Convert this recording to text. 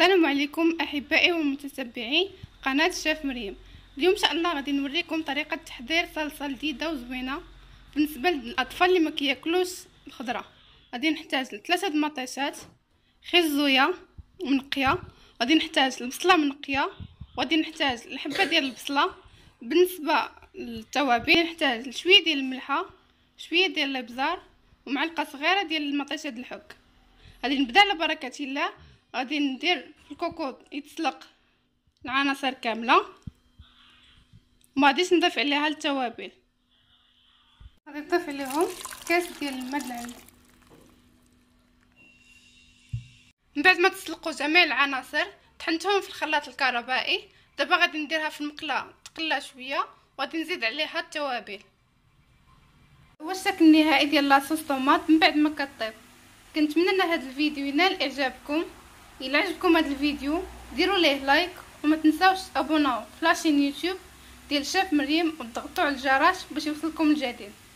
السلام عليكم احبائي ومتتبعي قناه شاف مريم اليوم ان شاء الله غادي نوريكم طريقه تحضير صلصه لذيذه وزوينه بالنسبه للاطفال اللي ما كياكلوش الخضره غادي نحتاج ثلاثه المطيشات خزويه منقيه غادي نحتاج البصله منقيه وغادي نحتاج الحبه ديال البصله بالنسبه للتوابل نحتاج شويه ديال الملحه شويه ديال الابزار ومعلقه صغيره ديال المطيشه الحك غادي نبدا على بركه الله غادي ندير الكوكوط يتسلق العناصر كامله وما غاديش نضيف عليها التوابل غادي نضيف عليهم كاس ديال الماء العلب من بعد ما تسلقوا جميع العناصر طحنتهم في الخلاط الكهربائي دابا غادي نديرها في المقله تقلى شويه وغادي نزيد عليها التوابل هو الشكل النهائي ديال لاصوص طوماط من بعد ما كطيب كنتمنى ان هذا الفيديو ينال اعجابكم الى عجبكم هذا الفيديو ديروا ليه لايك وما تنساوش تابوناو في لاشين يوتيوب ديال شاف مريم وتضغطوا على الجرس باش يوصلكم الجديد